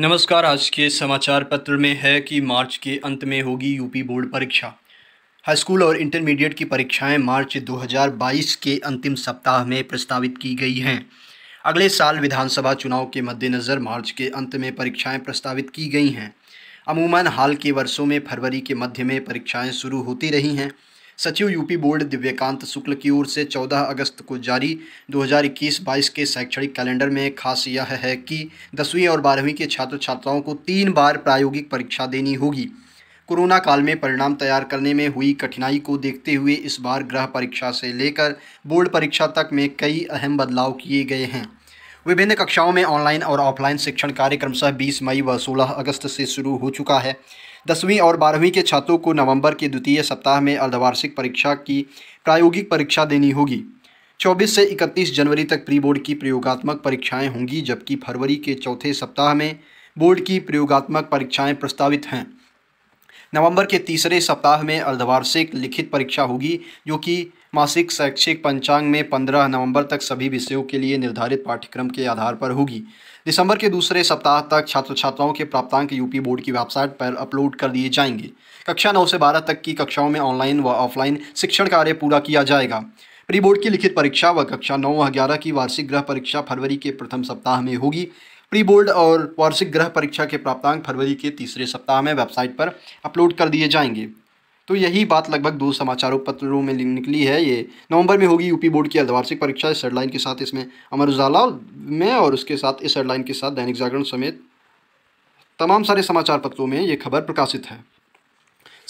नमस्कार आज के समाचार पत्र में है कि मार्च के अंत में होगी यूपी बोर्ड परीक्षा हाई स्कूल और इंटरमीडिएट की परीक्षाएं मार्च 2022 के अंतिम सप्ताह में प्रस्तावित की गई हैं अगले साल विधानसभा चुनाव के मद्देनज़र मार्च के अंत में परीक्षाएं प्रस्तावित की गई हैं अमूमन हाल के वर्षों में फरवरी के मध्य में परीक्षाएं शुरू होती रही हैं सचिव यूपी बोर्ड दिव्यकांत शुक्ल की ओर से 14 अगस्त को जारी 2021-22 के शैक्षणिक कैलेंडर में खास यह है कि दसवीं और बारहवीं के छात्र छात्राओं को तीन बार प्रायोगिक परीक्षा देनी होगी कोरोना काल में परिणाम तैयार करने में हुई कठिनाई को देखते हुए इस बार गृह परीक्षा से लेकर बोर्ड परीक्षा तक में कई अहम बदलाव किए गए हैं विभिन्न कक्षाओं में ऑनलाइन और ऑफलाइन शिक्षण कार्यक्रम सह बीस मई व सोलह अगस्त से शुरू हो चुका है दसवीं और बारहवीं के छात्रों को नवंबर के द्वितीय सप्ताह में अर्धवार्षिक परीक्षा की प्रायोगिक परीक्षा देनी होगी 24 से 31 जनवरी तक प्री बोर्ड की प्रयोगात्मक परीक्षाएं होंगी जबकि फरवरी के चौथे सप्ताह में बोर्ड की प्रयोगात्मक परीक्षाएं प्रस्तावित हैं नवंबर के तीसरे सप्ताह में अर्धवार्षिक लिखित परीक्षा होगी जो कि मासिक शैक्षिक पंचांग में 15 नवंबर तक सभी विषयों के लिए निर्धारित पाठ्यक्रम के आधार पर होगी दिसंबर के दूसरे सप्ताह तक छात्र छात्राओं के प्राप्तांक यूपी बोर्ड की वेबसाइट पर अपलोड कर दिए जाएंगे कक्षा नौ से बारह तक की कक्षाओं में ऑनलाइन व ऑफलाइन शिक्षण कार्य पूरा किया जाएगा प्री बोर्ड की लिखित परीक्षा व कक्षा नौ व ग्यारह की वार्षिक गृह परीक्षा फरवरी के प्रथम सप्ताह में होगी प्री बोर्ड और वार्षिक गृह परीक्षा के प्राप्तांक फरवरी के तीसरे सप्ताह में वेबसाइट पर अपलोड कर दिए जाएंगे तो यही बात लगभग दो समाचारों पत्रों में निकली है ये नवंबर में होगी यूपी बोर्ड की अर्धवार्षिक परीक्षा इस हेडलाइन के साथ इसमें अमर उजाला में और उसके साथ इस हेडलाइन के साथ दैनिक जागरण समेत तमाम सारे समाचार पत्रों में ये खबर प्रकाशित है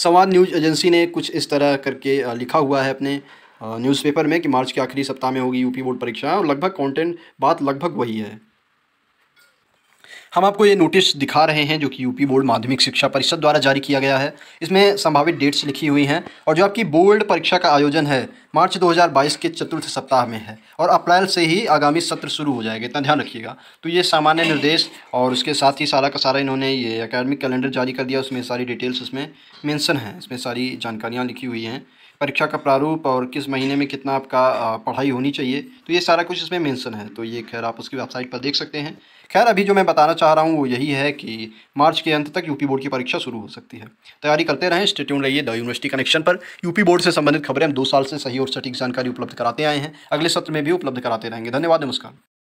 संवाद न्यूज एजेंसी ने कुछ इस तरह करके लिखा हुआ है अपने न्यूज़पेपर में कि मार्च के आखिरी सप्ताह में होगी यूपी बोर्ड परीक्षा और लगभग कंटेंट बात लगभग वही है हम आपको ये नोटिस दिखा रहे हैं जो कि यूपी बोर्ड माध्यमिक शिक्षा परिषद द्वारा जारी किया गया है इसमें संभावित डेट्स लिखी हुई हैं और जो आपकी बोर्ड परीक्षा का आयोजन है मार्च 2022 के चतुर्थ सप्ताह में है और अप्रैल से ही आगामी सत्र शुरू हो जाएगा इतना ध्यान रखिएगा तो ये सामान्य निर्देश और उसके साथ ही सारा का सारा इन्होंने ये अकेडमिक कैलेंडर जारी कर दिया उसमें सारी डिटेल्स उसमें मैंसन है इसमें सारी जानकारियाँ लिखी हुई हैं परीक्षा का प्रारूप और किस महीने में कितना आपका पढ़ाई होनी चाहिए तो ये सारा कुछ इसमें मेंशन है तो ये खैर आप उसकी वेबसाइट पर देख सकते हैं खैर अभी जो मैं बताना चाह रहा हूँ वो यही है कि मार्च के अंत तक यूपी बोर्ड की परीक्षा शुरू हो सकती है तैयारी करते रहें स्टेट्यून रहिए द यूनिवर्सिटी कनेक्शन पर यूपी बोर्ड से संबंधित खबरें हम दो साल से सही और सटीक जानकारी उपलब्ध कराते आए हैं अगले सत्र में भी उपलब्ध कराते रहेंगे धन्यवाद नमस्कार